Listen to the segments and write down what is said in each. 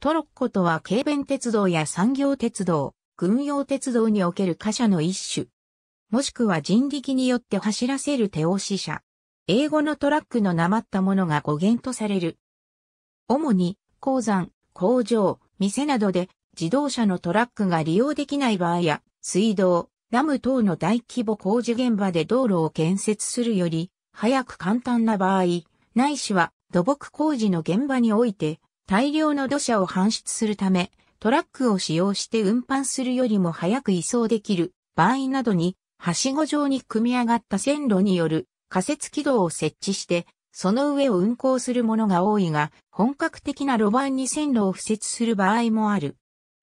トロッコとは軽便鉄道や産業鉄道、軍用鉄道における貨車の一種。もしくは人力によって走らせる手押し車。英語のトラックのなまったものが語源とされる。主に、鉱山、工場、店などで自動車のトラックが利用できない場合や、水道、ダム等の大規模工事現場で道路を建設するより、早く簡単な場合、ないしは土木工事の現場において、大量の土砂を搬出するため、トラックを使用して運搬するよりも早く移送できる場合などに、はしご状に組み上がった線路による仮設軌道を設置して、その上を運行するものが多いが、本格的な路盤に線路を敷設する場合もある。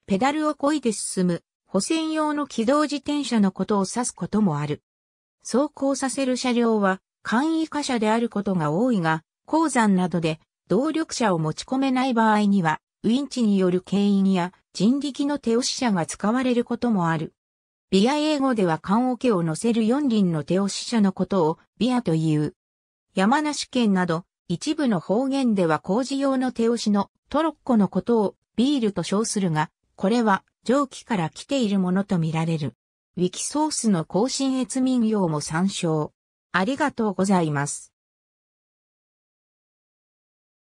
ペダルを漕いで進む、補線用の軌道自転車のことを指すこともある。走行させる車両は、簡易貨車であることが多いが、鉱山などで動力車を持ち込めない場合には、ウィンチによる牽引や人力の手押し車が使われることもある。ビア英語では缶桶を乗せる四輪の手押し車のことをビアという。山梨県など一部の方言では工事用の手押しのトロッコのことをビールと称するが、これは蒸気から来ているものとみられる。ウィキソースの更新越民用も参照。ありがとうございます。